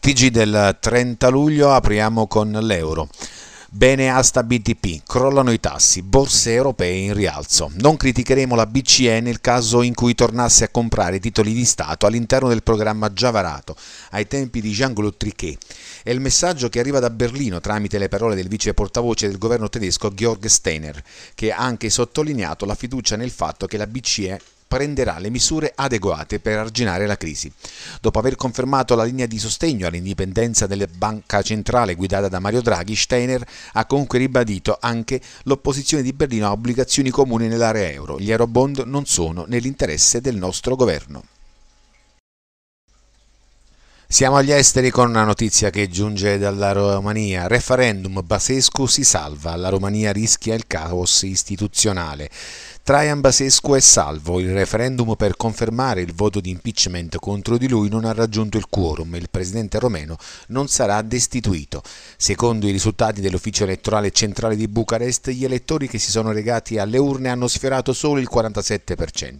TG del 30 luglio apriamo con l'euro. Bene asta BTP, crollano i tassi, borse europee in rialzo. Non criticheremo la BCE nel caso in cui tornasse a comprare titoli di Stato all'interno del programma già varato, ai tempi di Jean-Claude Trichet. È il messaggio che arriva da Berlino tramite le parole del vice portavoce del governo tedesco Georg Steiner, che ha anche sottolineato la fiducia nel fatto che la BCE prenderà le misure adeguate per arginare la crisi. Dopo aver confermato la linea di sostegno all'indipendenza della banca centrale guidata da Mario Draghi, Steiner ha comunque ribadito anche l'opposizione di Berlino a obbligazioni comuni nell'area euro. Gli eurobond non sono nell'interesse del nostro governo. Siamo agli esteri con una notizia che giunge dalla Romania. Referendum Basescu si salva, la Romania rischia il caos istituzionale. Traian Basescu è salvo, il referendum per confermare il voto di impeachment contro di lui non ha raggiunto il quorum e il presidente romeno non sarà destituito. Secondo i risultati dell'ufficio elettorale centrale di Bucarest, gli elettori che si sono legati alle urne hanno sfiorato solo il 47%.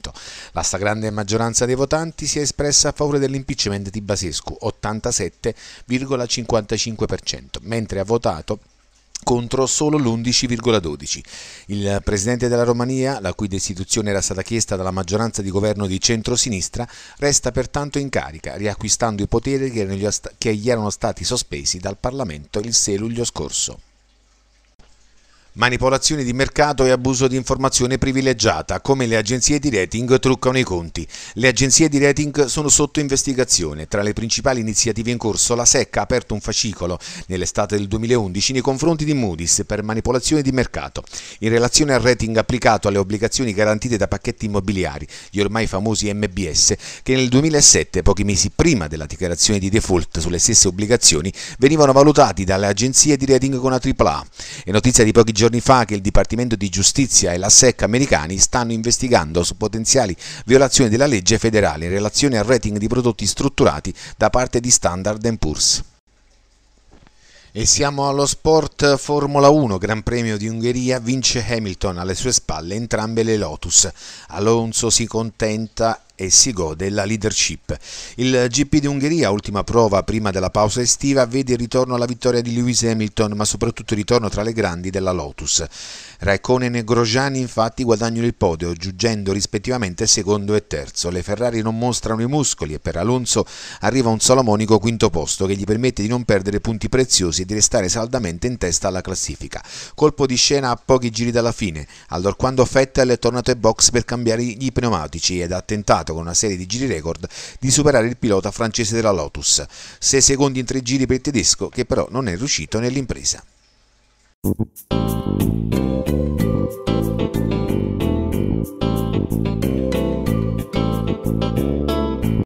La stragrande maggioranza dei votanti si è espressa a favore dell'impeachment di Basescu, 87,55%, mentre ha votato contro solo l'11,12. Il presidente della Romania, la cui destituzione era stata chiesta dalla maggioranza di governo di centrosinistra, resta pertanto in carica, riacquistando i poteri che, gli erano stati sospesi dal Parlamento il 6 luglio scorso. Manipolazione di mercato e abuso di informazione privilegiata, come le agenzie di rating truccano i conti. Le agenzie di rating sono sotto investigazione. Tra le principali iniziative in corso, la SEC ha aperto un fascicolo nell'estate del 2011 nei confronti di Moody's per manipolazione di mercato. In relazione al rating applicato alle obbligazioni garantite da pacchetti immobiliari, gli ormai famosi MBS, che nel 2007, pochi mesi prima della dichiarazione di default sulle stesse obbligazioni, venivano valutati dalle agenzie di rating con la AAA. È notizia di pochi giorni fa che il Dipartimento di Giustizia e la SEC americani stanno investigando su potenziali violazioni della legge federale in relazione al rating di prodotti strutturati da parte di Standard Poor's. E siamo allo sport Formula 1, Gran Premio di Ungheria, vince Hamilton alle sue spalle entrambe le Lotus. Alonso si contenta e si gode la leadership. Il GP di Ungheria, ultima prova prima della pausa estiva, vede il ritorno alla vittoria di Lewis Hamilton, ma soprattutto il ritorno tra le grandi della Lotus. Raikkonen e Grosjean infatti guadagnano il podio, giungendo rispettivamente secondo e terzo. Le Ferrari non mostrano i muscoli e per Alonso arriva un salomonico quinto posto che gli permette di non perdere punti preziosi e di restare saldamente in testa alla classifica. Colpo di scena a pochi giri dalla fine, allorquando Vettel è tornato ai box per cambiare gli pneumatici ed ha tentato cercato con una serie di giri record di superare il pilota francese della Lotus, 6 secondi in tre giri per il tedesco che però non è riuscito nell'impresa.